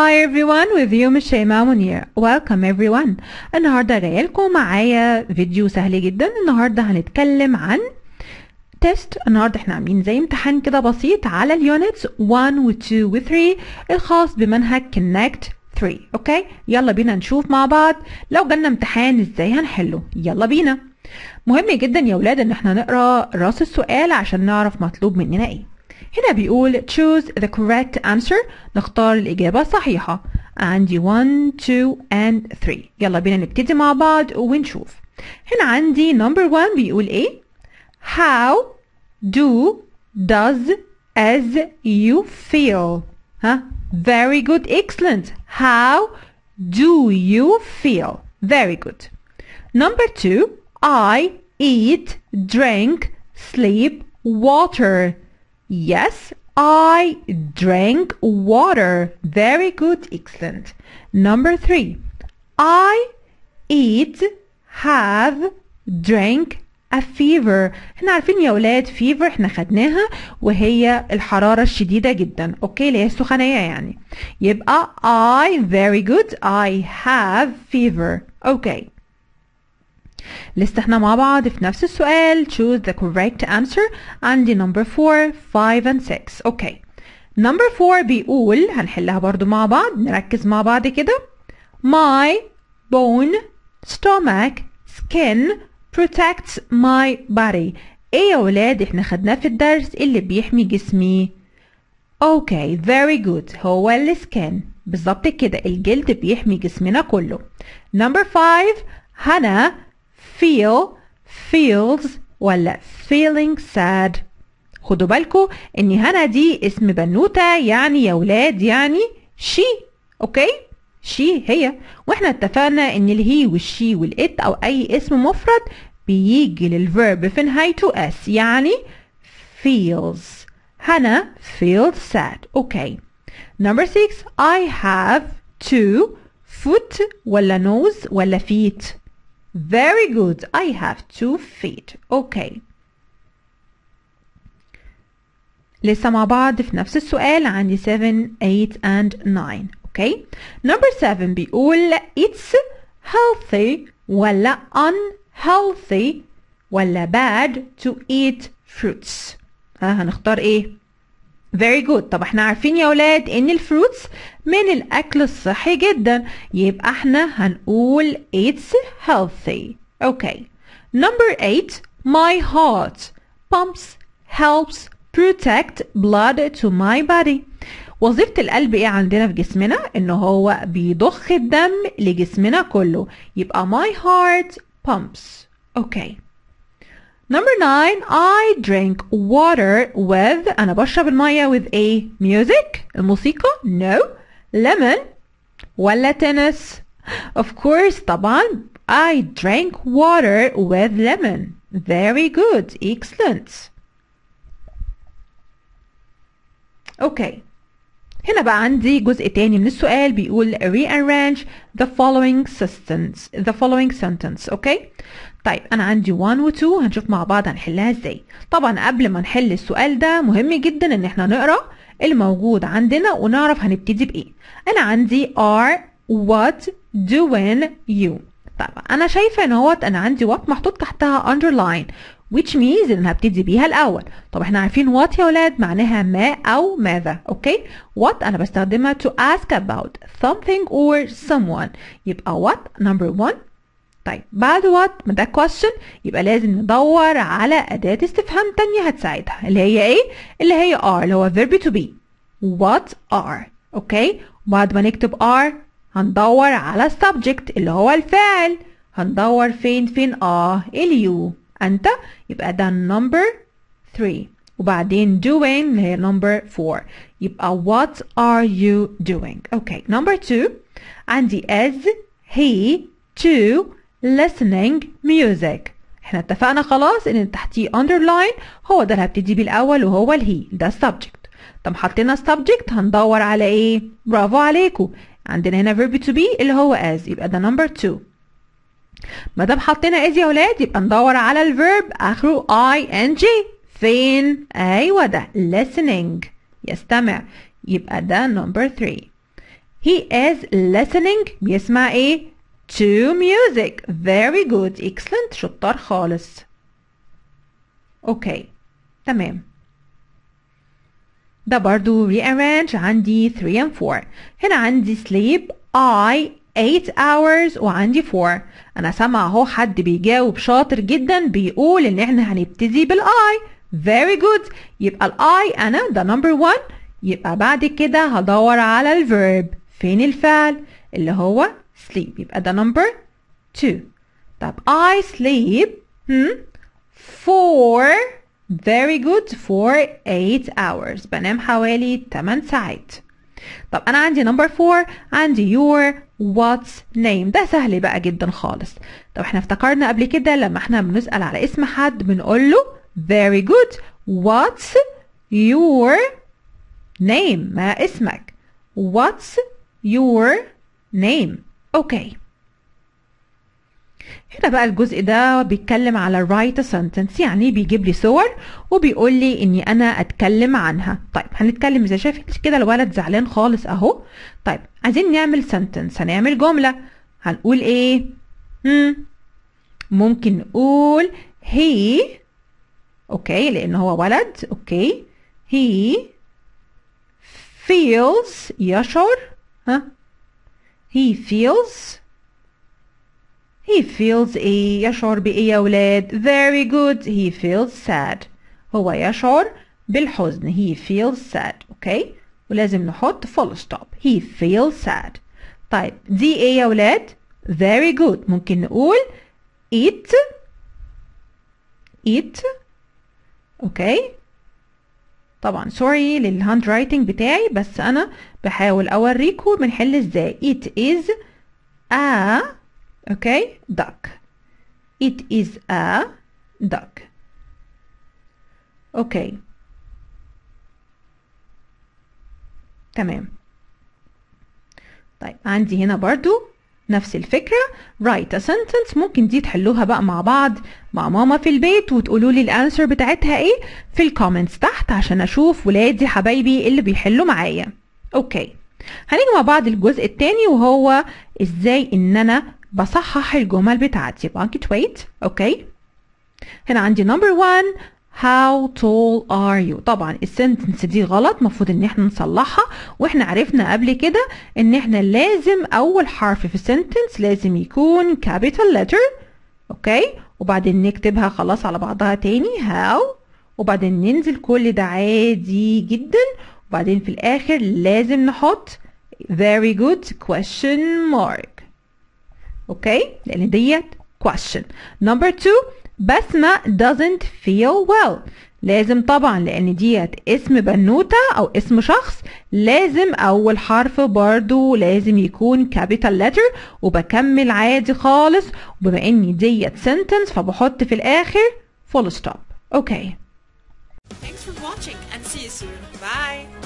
Hi everyone with you مشيمة منير Welcome everyone النهاردة جاي لكم معايا فيديو سهل جدا النهاردة هنتكلم عن تيست النهاردة احنا عاملين زي امتحان كده بسيط على اليونتس 1 و 2 و 3 الخاص بمنهج connect 3 اوكي يلا بينا نشوف مع بعض لو جالنا امتحان ازاي هنحله يلا بينا مهم جدا يا ولاد ان احنا نقرا راس السؤال عشان نعرف مطلوب مننا ايه هنا بيقول choose the correct answer نختار الإجابة الصحيحة عندي 1 2 and 3 يلا بينا نبتدي مع بعض ونشوف هنا عندي number 1 بيقول ايه how do does as you feel ها very good excellent how do you feel very good number 2 I eat drink sleep water Yes, I drank water. Very good, excellent. Number three, I eat have drank a fever احنا عارفين يا ولاد fever احنا خدناها وهي الحرارة الشديدة جدا اوكي اللي هي السخانية يعني يبقى I very good I have fever اوكي okay. لسه احنا مع بعض في نفس السؤال choose the correct answer عندي number 4 5 and 6 اوكي number 4 بيقول هنحلها برضو مع بعض نركز مع بعض كده my bone stomach skin protects my body ايه يا ولاد احنا خدناه في الدرس إيه اللي بيحمي جسمي اوكي very good هو السكن بالظبط كده الجلد بيحمي جسمنا كله number 5 هنا feel feels ولا feeling sad خدوا بالكو ان هنا دي اسم بنوتة يعني يا ولاد يعني she اوكي شي هي واحنا اتفقنا ان الهي والشي والات او اي اسم مفرد بيجي للفيرب في نهايته اس يعني feels هنا feels sad اوكي number 6 I have two foot ولا nose ولا feet Very good. I have two feet. Okay. لسه مع بعض في نفس السؤال عندي 7, 8 and 9. Okay. Number 7 بيقول it's healthy ولا unhealthy ولا bad to eat fruits. ها هنختار ايه؟ very good طب احنا عارفين يا ولاد ان الفروتس من الاكل الصحي جدا يبقى احنا هنقول it's healthy okay number eight my heart pumps helps protect blood to my body وظيفة القلب ايه عندنا في جسمنا ان هو بيضخ الدم لجسمنا كله يبقى my heart pumps okay Number nine, I drink water with أنا بشرب المية with a music الموسيقى no lemon ولا tennis of course طبعا I drank water with lemon very good excellent okay هنا بقى عندي جزء تاني من السؤال بيقول rearrange the following sentence the following sentence okay طيب انا عندي 1 و2 هنشوف مع بعض هنحلها ازاي طبعا قبل ما نحل السؤال ده مهم جدا ان احنا نقرا الموجود عندنا ونعرف هنبتدي بايه انا عندي are what doing you طيب انا شايفه ان هوت انا عندي what محطوط تحتها underline which means ان انا هبتدي بيها الاول طب احنا عارفين what يا ولاد معناها ما او ماذا اوكي what انا بستخدمها to ask about something or someone يبقى what number one طيب بعد what ما ده question يبقى لازم ندور على أداة استفهام تانية هتساعدها اللي هي ايه؟ اللي هي are اللي هو verb to be what are اوكي بعد ما نكتب are هندور على subject اللي هو الفاعل هندور فين فين اه اليو انت يبقى ده number 3 وبعدين doing اللي هي number 4 يبقى what are you doing اوكي okay. number 2 عندي as he to listening music احنا اتفقنا خلاص ان تحتيه underline هو ده اللي هبتدي بيه الاول وهو الهي ده subject طب حطينا subject هندور على ايه برافو عليكم عندنا هنا verb to be اللي هو as يبقى ده number 2 ما دام حطينا as يا ولاد يبقى ندور على الفيرب اخره ing فين ايوه ده listening يستمع يبقى ده number 3 he is listening بيسمع ايه to music very good excellent شطار خالص اوكي okay. تمام ده برضو rearrange عندي 3 and 4 هنا عندي sleep I 8 hours وعندي 4 انا سامع اهو حد بيجاوب شاطر جدا بيقول ان احنا هنبتدي بال I. very good يبقى ال I انا ده number 1 يبقى بعد كده هدور على الفيرب فين الفعل اللي هو sleep يبقى ده number two طب I sleep hmm, for very good for 8 hours بنام حوالي 8 ساعات طب انا عندي number 4 عندي your what's name ده سهل بقى جدا خالص طب احنا افتكرنا قبل كده لما احنا بنسأل على اسم حد بنقول له very good what's your name ما اسمك what's your name اوكي هنا بقى الجزء ده بيتكلم على write a sentence يعني بيجيب لي صور وبيقول لي اني انا اتكلم عنها طيب هنتكلم ازاي شايف كده الولد زعلان خالص اهو طيب عايزين نعمل sentence هنعمل جملة هنقول ايه مم. ممكن نقول he اوكي لان هو ولد اوكي he feels يشعر ها he feels he feels ايه يشعر بايه يا ولاد very good he feels sad هو يشعر بالحزن he feels sad okay ولازم نحط full stop he feels sad طيب دي ايه يا ولاد very good ممكن نقول it it okay طبعا سوري للهاند رايتنج بتاعي بس انا بحاول اوريكم بنحل ازاي it is a okay duck it is a duck okay تمام طيب عندي هنا برضو نفس الفكرة write a sentence ممكن دي تحلوها بقى مع بعض مع ماما في البيت وتقولوا لي الانسر بتاعتها ايه في الكومنتس تحت عشان اشوف ولادي حبايبي اللي بيحلوا معايا اوكي هنيجي مع بعض الجزء التاني وهو ازاي ان انا بصحح الجمل بتاعتي بانكت ويت اوكي هنا عندي نمبر 1 How tall are you طبعا السنتنس دي غلط مفروض ان احنا نصلحها واحنا عرفنا قبل كده ان احنا لازم اول حرف في السنتنس لازم يكون capital letter اوكي وبعدين نكتبها خلاص على بعضها تاني how وبعدين ننزل كل ده عادي جدا وبعدين في الاخر لازم نحط very good question mark اوكي لان ديت question number two بسمة doesn't feel well لازم طبعا لان ديت اسم بنوتة او اسم شخص لازم اول حرف برضو لازم يكون capital letter وبكمل عادي خالص وبما اني ديت sentence فبحط في الاخر full stop okay Thanks for watching and see you soon. Bye.